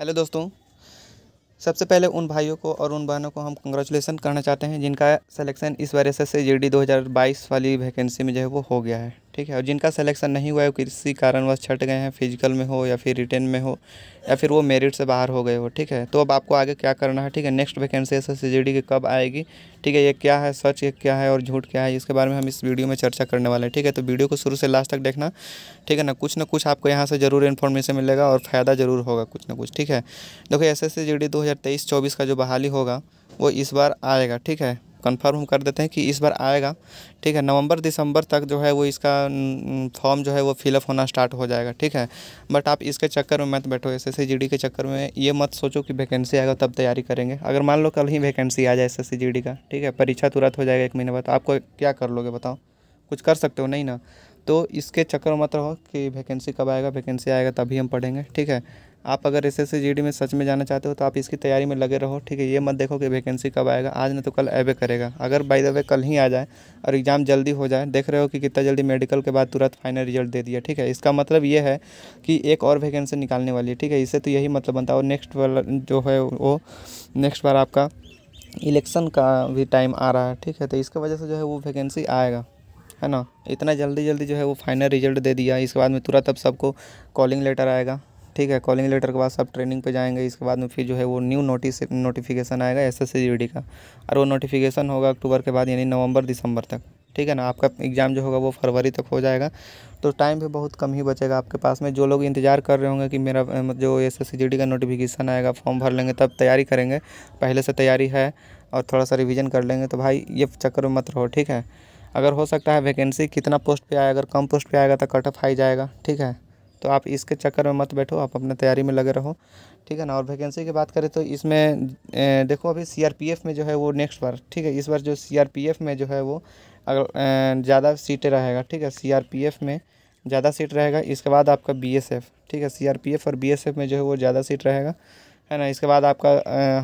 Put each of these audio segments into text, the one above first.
hello दोस्तों सबसे पहले उन भाइयों को और उन बहनों को हम कंग्रेचुलेसन करना चाहते हैं जिनका सिलेक्शन इस वजह से जे डी वाली वैकेंसी में जो है वो हो गया है ठीक है और जिनका सिलेक्शन नहीं हुआ है किसी कारणवश छट गए हैं फिजिकल में हो या फिर रिटर्न में हो या फिर वो मेरिट से बाहर हो गए हो ठीक है तो अब आपको आगे क्या करना है ठीक है नेक्स्ट वैकेंसी एस एस की कब आएगी ठीक है ये क्या है सच ये क्या है और झूठ क्या है इसके बारे में हम इस वीडियो में चर्चा करने वाले हैं ठीक है तो वीडियो को शुरू से लास्ट तक देखना ठीक है ना कुछ ना कुछ आपको यहाँ से ज़रूर इन्फॉर्मेशन मिलेगा और फ़ायदा ज़रूर होगा कुछ ना कुछ ठीक है देखो एस एस सी का जो बहाली होगा वो इस बार आएगा ठीक है कंफर्म कर देते हैं कि इस बार आएगा ठीक है नवंबर दिसंबर तक जो है वो इसका फॉर्म जो है वो फिलअप होना स्टार्ट हो जाएगा ठीक है बट आप इसके चक्कर में मत बैठो एस एस के चक्कर में ये मत सोचो कि वैकेंसी आएगा तब तैयारी करेंगे अगर मान लो कल ही वैकेंसी आ जाए एस एस का ठीक है परीक्षा तुरंत हो जाएगा एक महीने बाद आपको क्या कर लोगे बताओ कुछ कर सकते हो नहीं ना तो इसके चक्कर मत रहो कि वैकेंसी कब आएगा वैकेंसी आएगा तभी हम पढ़ेंगे ठीक है आप अगर एस एस में सच में जाना चाहते हो तो आप इसकी तैयारी में लगे रहो ठीक है ये मत देखो कि वैकेंसी कब आएगा आज ना तो कल एवे करेगा अगर बाई द वे कल ही आ जाए और एग्ज़ाम जल्दी हो जाए देख रहे हो कि कितना जल्दी मेडिकल के बाद तुरंत फाइनल रिजल्ट दे दिया ठीक है इसका मतलब ये है कि एक और वैकेंसी निकालने वाली है ठीक है इससे तो यही मतलब बनता है और नेक्स्ट वाला जो है वो नेक्स्ट बार आपका इलेक्शन का भी टाइम आ रहा है ठीक है तो इसकी वजह से जो है वो वैकेंसी आएगा है ना इतना जल्दी जल्दी जो है वो फाइनल रिजल्ट दे दिया इसके बाद में तुरंत अब सबको कॉलिंग लेटर आएगा ठीक है कॉलिंग लेटर के बाद सब ट्रेनिंग पे जाएंगे इसके बाद में फिर जो है वो न्यू नोटिस नोटिफिकेशन आएगा एस एस का और वो नोटिफिकेशन होगा अक्टूबर के बाद यानी नवंबर दिसंबर तक ठीक है ना आपका एग्ज़ाम जो होगा वो फरवरी तक हो जाएगा तो टाइम भी बहुत कम ही बचेगा आपके पास में जो लोग इंतजार कर रहे होंगे कि मेरा जो एस एस का नोटिफिकेशन आएगा फॉर्म भर लेंगे तब तैयारी करेंगे पहले से तैयारी है और थोड़ा सा रिविज़न कर लेंगे तो भाई ये चक्कर में मत रहो ठीक है अगर हो सकता है वैकेंसी कितना पोस्ट पर आए अगर कम पोस्ट पर आएगा तो कट ऑफ जाएगा ठीक है तो आप इसके चक्कर में मत बैठो आप अपने तैयारी में लगे रहो ठीक है ना और वैकेंसी की बात करें तो इसमें देखो अभी सीआरपीएफ में जो है वो नेक्स्ट बार ठीक है इस बार जो सीआरपीएफ में जो है वो अगर ज़्यादा सीटें रहेगा ठीक है सीआरपीएफ में ज़्यादा सीट रहेगा इसके बाद आपका बीएसएफ ठीक है सीआरपीएफ और बीएसएफ में जो है वो ज़्यादा सीट रहेगा है ना इसके बाद आपका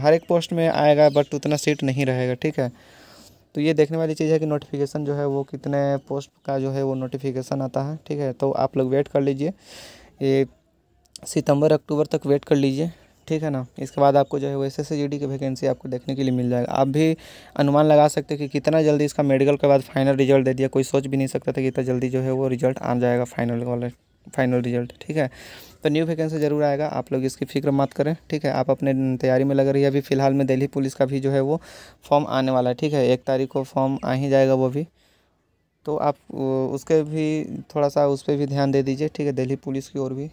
हर एक पोस्ट में आएगा बट उतना सीट नहीं रहेगा ठीक है तो ये देखने वाली चीज़ है कि नोटिफिकेशन जो है वो कितने पोस्ट का जो है वो नोटिफिकेशन आता है ठीक है तो आप लोग वेट कर लीजिए ये सितंबर अक्टूबर तक वेट कर लीजिए ठीक है ना इसके बाद आपको जो है वो एस एस की वैकेंसी आपको देखने के लिए मिल जाएगा आप भी अनुमान लगा सकते हैं कि कितना जल्दी इसका मेडिकल के बाद फाइनल रिजल्ट दे दिया कोई सोच भी नहीं सकता था कि इतना जल्दी जो है वो रिजल्ट आ जाएगा फाइनल वाले फाइनल रिजल्ट ठीक है तो न्यू वैकेंसी जरूर आएगा आप लोग इसकी फिक्र मत करें ठीक है आप अपने तैयारी में लग रही है अभी फ़िलहाल में दिल्ली पुलिस का भी जो है वो फॉर्म आने वाला है ठीक है एक तारीख को फॉर्म आ ही जाएगा वो भी तो आप उसके भी थोड़ा सा उस पर भी ध्यान दे दीजिए ठीक है दिल्ली पुलिस की ओर भी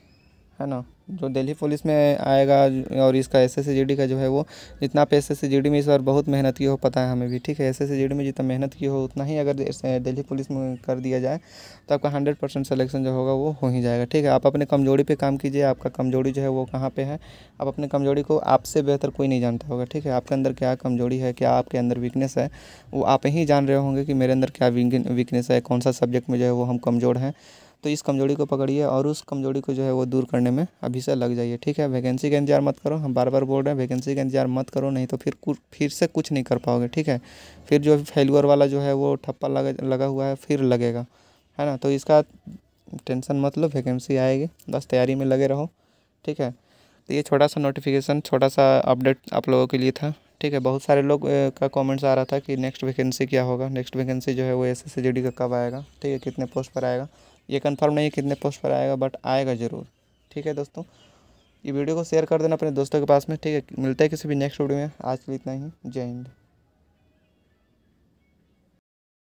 है ना जो दिल्ली पुलिस में आएगा और इसका एस एस का जो है वो जितना आप एस एस में इस बार बहुत मेहनत की हो पता है हमें भी ठीक है एस एस में जितना मेहनत की हो उतना ही अगर दिल्ली पुलिस में कर दिया जाए तो आपका हंड्रेड परसेंट सलेक्शन जो होगा वो हो ही जाएगा ठीक है आप अपने कमजोरी पे काम कीजिए आपका कमजोरी जो है वो कहाँ पर है आप अपने कमजोरी को आपसे बेहतर कोई नहीं जानता होगा ठीक है आपके अंदर क्या कमजोरी है क्या आपके अंदर वीकनेस है वो आप ही जान रहे होंगे कि मेरे अंदर क्या वीकनेस है कौन सा सब्जेक्ट में जो है वो हम कमज़ोर हैं तो इस कमजोरी को पकड़िए और उस कमजोरी को जो है वो दूर करने में अभी से लग जाइए ठीक है वैकेंसी का इंतजार मत करो हम बार बार बोल रहे हैं वैकेंसी का इंतजार मत करो नहीं तो फिर फिर से कुछ नहीं कर पाओगे ठीक है फिर जो फेलुअर वाला जो है वो ठप्पा लगा लगा हुआ है फिर लगेगा है ना तो इसका टेंशन मत लो वैकेंसी आएगी बस तैयारी में लगे रहो ठीक है तो ये छोटा सा नोटिफिकेशन छोटा सा अपडेट आप लोगों के लिए था ठीक है बहुत सारे लोग का कमेंट्स आ रहा था कि नेक्स्ट वैकेंसी क्या होगा नेक्स्ट वैकेंसी जो है वो एस एस का कब आएगा ठीक है कितने पोस्ट पर आएगा ये कंफर्म नहीं है कितने पोस्ट पर आएगा बट आएगा ज़रूर ठीक है दोस्तों ये वीडियो को शेयर कर देना अपने दोस्तों के पास में ठीक है मिलता है किसी भी नेक्स्ट वीडियो में आज के लिए इतना ही जय हिंद